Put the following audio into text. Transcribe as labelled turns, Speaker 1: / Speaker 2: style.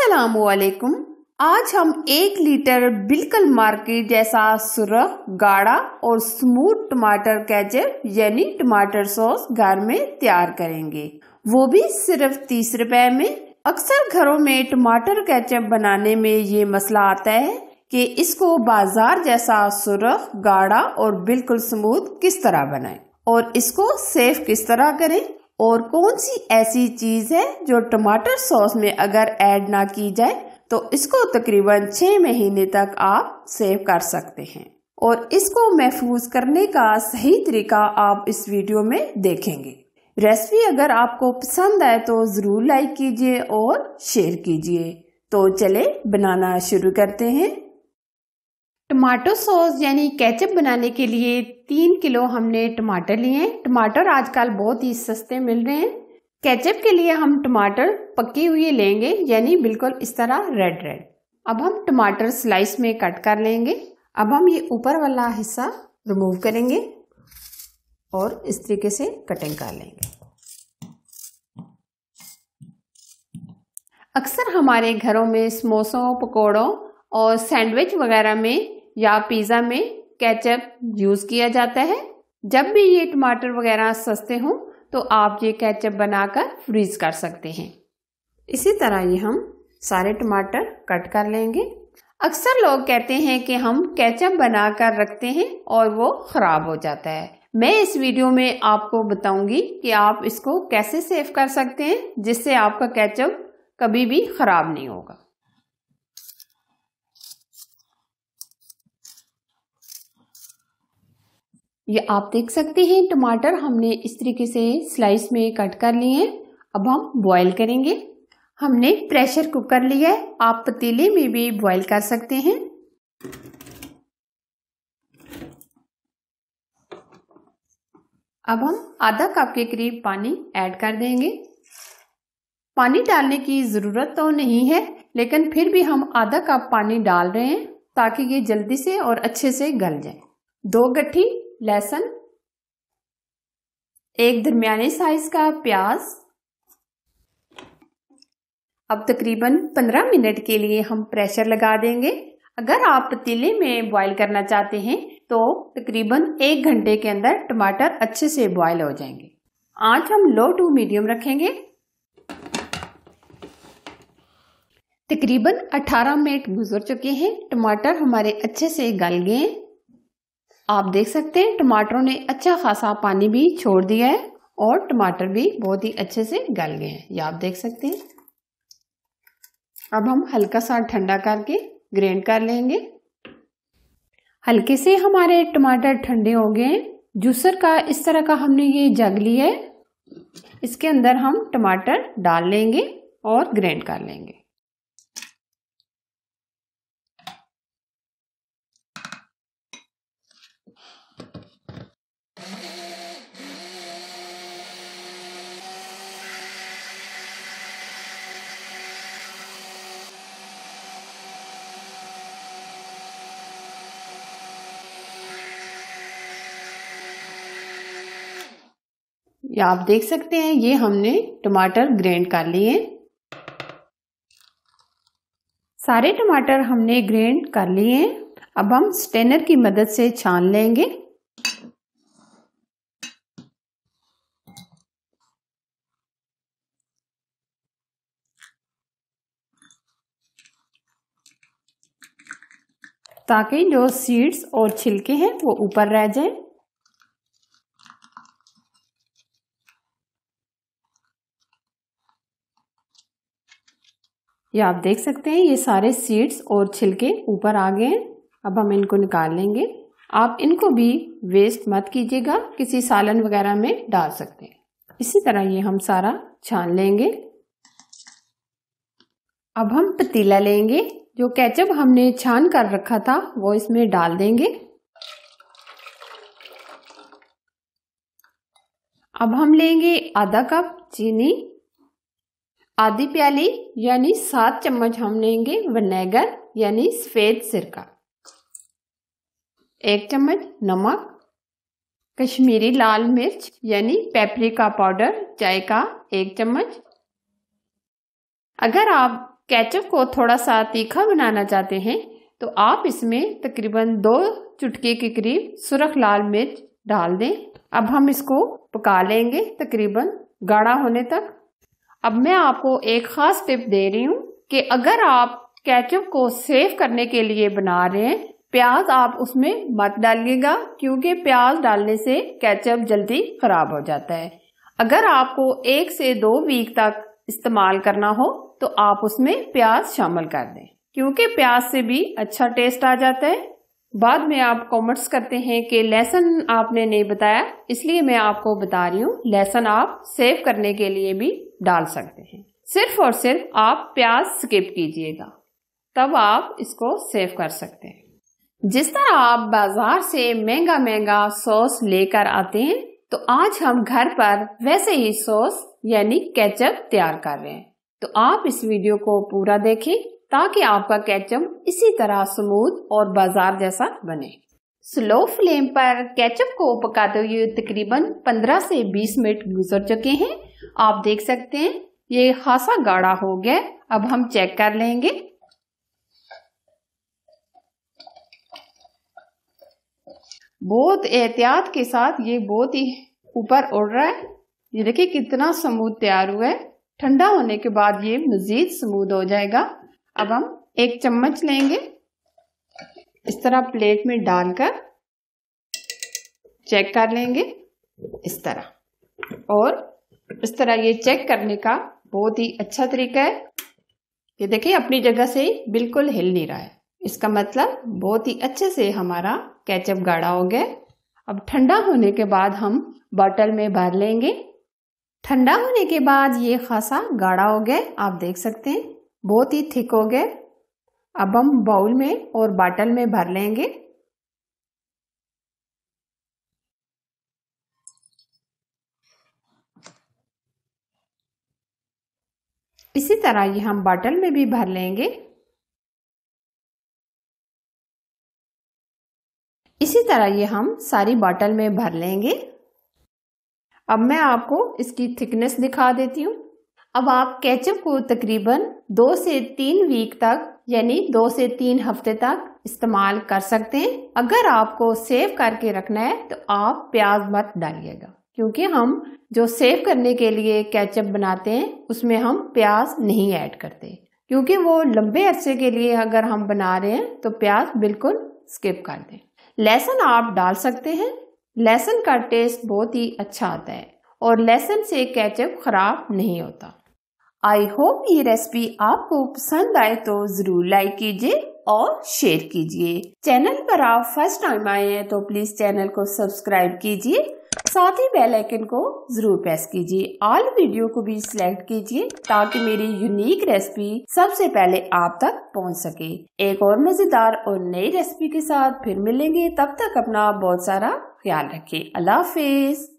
Speaker 1: असलकुम आज हम एक लीटर बिल्कुल मार्केट जैसा सुरख गाढ़ा और स्मूथ टमाटर कैचअप यानी टमाटर सॉस घर में तैयार करेंगे वो भी सिर्फ तीस रुपए में अक्सर घरों में टमाटर कैचअप बनाने में ये मसला आता है कि इसको बाजार जैसा सुरख गाढ़ा और बिल्कुल स्मूथ किस तरह बनाएं और इसको सेफ किस तरह करें और कौन सी ऐसी चीज है जो टमाटर सॉस में अगर ऐड ना की जाए तो इसको तकरीबन छह महीने तक आप सेव कर सकते हैं और इसको महफूज करने का सही तरीका आप इस वीडियो में देखेंगे रेसिपी अगर आपको पसंद आए तो ज़रूर लाइक कीजिए और शेयर कीजिए तो चले बनाना शुरू करते हैं टमाटो सॉस यानी केचप बनाने के लिए तीन किलो हमने टमाटर लिए हैं टमाटर आजकल बहुत ही सस्ते मिल रहे हैं केचप के लिए हम टमाटर पके हुए लेंगे यानी बिल्कुल इस तरह रेड रेड अब हम टमाटर स्लाइस में कट कर लेंगे अब हम ये ऊपर वाला हिस्सा रिमूव करेंगे और इस तरीके से कटिंग कर लेंगे अक्सर हमारे घरों में समोसों पकौड़ों और सैंडविच वगैरह में या पिज़्ज़ा में केचप यूज़ किया जाता है जब भी ये टमाटर वगैरह सस्ते हों तो आप ये केचप बनाकर फ्रीज कर सकते हैं इसी तरह ये हम सारे टमाटर कट कर लेंगे अक्सर लोग कहते हैं कि हम केचप बनाकर रखते हैं और वो ख़राब हो जाता है मैं इस वीडियो में आपको बताऊंगी कि आप इसको कैसे सेव कर सकते हैं जिससे आपका केचप कभी भी ख़राब नहीं होगा ये आप देख सकते हैं टमाटर हमने इस तरीके से स्लाइस में कट कर लिए हैं अब हम बॉईल करेंगे हमने प्रेशर कुकर लिया है आप पतीले में भी बॉईल कर सकते हैं अब हम आधा कप के करीब पानी ऐड कर देंगे पानी डालने की ज़रूरत तो नहीं है लेकिन फिर भी हम आधा कप पानी डाल रहे हैं ताकि ये जल्दी से और अच्छे से गल जाए दो गट्ठी लहसुन एक दरमियाने साइज का प्याज अब तकरीबन 15 मिनट के लिए हम प्रेशर लगा देंगे अगर आप पतीले में बॉईल करना चाहते हैं तो तकरीबन एक घंटे के अंदर टमाटर अच्छे से बॉईल हो जाएंगे आज हम लो टू मीडियम रखेंगे तकरीबन 18 मिनट गुजर चुके हैं टमाटर हमारे अच्छे से गल गए आप देख सकते हैं टमाटरों ने अच्छा खासा पानी भी छोड़ दिया है और टमाटर भी बहुत ही अच्छे से गल गए हैं ये आप देख सकते हैं अब हम हल्का सा ठंडा करके ग्रेंड कर लेंगे हल्के से हमारे टमाटर ठंडे हो गए हैं जूसर का इस तरह का हमने ये जग लिया है इसके अंदर हम टमाटर डाल लेंगे और ग्रेंड कर लेंगे या आप देख सकते हैं ये हमने टमाटर ग्रेंड कर लिए सारे टमाटर हमने ग्रेंड कर लिए अब हम स्टेनर की मदद से छान लेंगे ताकि जो सीड्स और छिलके हैं वो ऊपर रह जाएं ये आप देख सकते हैं ये सारे सीड्स और छिलके ऊपर आ गए हैं अब हम इनको निकाल लेंगे आप इनको भी वेस्ट मत कीजिएगा किसी सालन वगैरह में डाल सकते हैं इसी तरह ये हम सारा छान लेंगे अब हम पतीला लेंगे जो केचप हमने छान कर रखा था वो इसमें डाल देंगे अब हम लेंगे आधा कप चीनी आधी प्याली यानी सात चम्मच हम लेंगे विनेगर यानी सफ़ेद सिरका एक चम्मच नमक कश्मीरी लाल मिर्च यानी पेपरिका पाउडर चाय का एक चम्मच अगर आप केचप को थोड़ा सा तीखा बनाना चाहते हैं तो आप इसमें तकरीबन दो चुटके के करीब सुरख लाल मिर्च डाल दें अब हम इसको पका लेंगे तकरीबन गाढ़ा होने तक अब मैं आपको एक ख़ास टिप दे रही हूँ कि अगर आप केचप को सेव करने के लिए बना रहे हैं प्याज आप उसमें मत डालिएगा क्योंकि प्याज डालने से केचप जल्दी खराब हो जाता है अगर आपको एक से दो वीक तक इस्तेमाल करना हो तो आप उसमें प्याज शामिल कर दें क्योंकि प्याज से भी अच्छा टेस्ट आ जाता है बाद में आप कॉमेंट्स करते हैं कि लहसन आपने नहीं बताया इसलिए मैं आपको बता रही हूँ लहसन आप सेव करने के लिए भी डाल सकते हैं सिर्फ और सिर्फ आप प्याज स्किप कीजिएगा तब आप इसको सेव कर सकते हैं जिस तरह आप बाजार से महंगा महंगा सॉस लेकर आते हैं तो आज हम घर पर वैसे ही सॉस यानी केचप तैयार कर रहे हैं तो आप इस वीडियो को पूरा देखें ताकि आपका केचप इसी तरह स्मूथ और बाजार जैसा बने स्लो फ्लेम पर केचप को पकाते हुए तकरीबन 15 से 20 मिनट गुजर चुके हैं आप देख सकते हैं ये खासा गाढ़ा हो गया अब हम चेक कर लेंगे बहुत एहतियात के साथ ये बहुत ही ऊपर उड़ रहा है ये देखिए कितना समूद तैयार हुआ है ठंडा होने के बाद ये मजीद समूद हो जाएगा अब हम एक चम्मच लेंगे इस तरह प्लेट में डालकर चेक कर लेंगे इस तरह और इस तरह ये चेक करने का बहुत ही अच्छा तरीका है ये देखिए अपनी जगह से बिल्कुल हिल नहीं रहा है इसका मतलब बहुत ही अच्छे से हमारा कैचअप गाढ़ा हो गया अब ठंडा होने के बाद हम बॉटल में भर लेंगे ठंडा होने के बाद ये खासा गाढ़ा हो गया आप देख सकते हैं बहुत ही थिक हो गए अब हम बाउल में और बॉटल में भर लेंगे इसी तरह ये हम बॉटल में भी भर लेंगे इसी तरह ये हम सारी बॉटल में भर लेंगे अब मैं आपको इसकी थिकनेस दिखा देती हूँ अब आप केचप को तकरीबन दो से तीन वीक तक यानी दो से तीन हफ्ते तक इस्तेमाल कर सकते हैं अगर आपको सेव करके रखना है तो आप प्याज मत डालिएगा क्योंकि हम जो सेव करने के लिए कैचअप बनाते हैं उसमें हम प्याज नहीं ऐड करते क्योंकि वो लंबे अरसे के लिए अगर हम बना रहे हैं तो प्याज बिल्कुल स्किप कर दें लहसुन आप डाल सकते हैं लहसुन का टेस्ट बहुत ही अच्छा आता है और लहसुन से कैचअप ख़राब नहीं होता आई होप ये रेसिपी आपको पसंद आए तो ज़रूर लाइक कीजिए और शेयर कीजिए चैनल पर आप फर्स्ट टाइम आए हैं तो प्लीज़ चैनल को सब्सक्राइब कीजिए साथ ही बेल आइकन को जरूर प्रेस कीजिए ऑल वीडियो को भी सिलेक्ट कीजिए ताकि मेरी यूनिक रेसिपी सबसे पहले आप तक पहुंच सके एक और मजेदार और नई रेसिपी के साथ फिर मिलेंगे तब तक अपना बहुत सारा ख्याल रखें अल्लाह हाफिज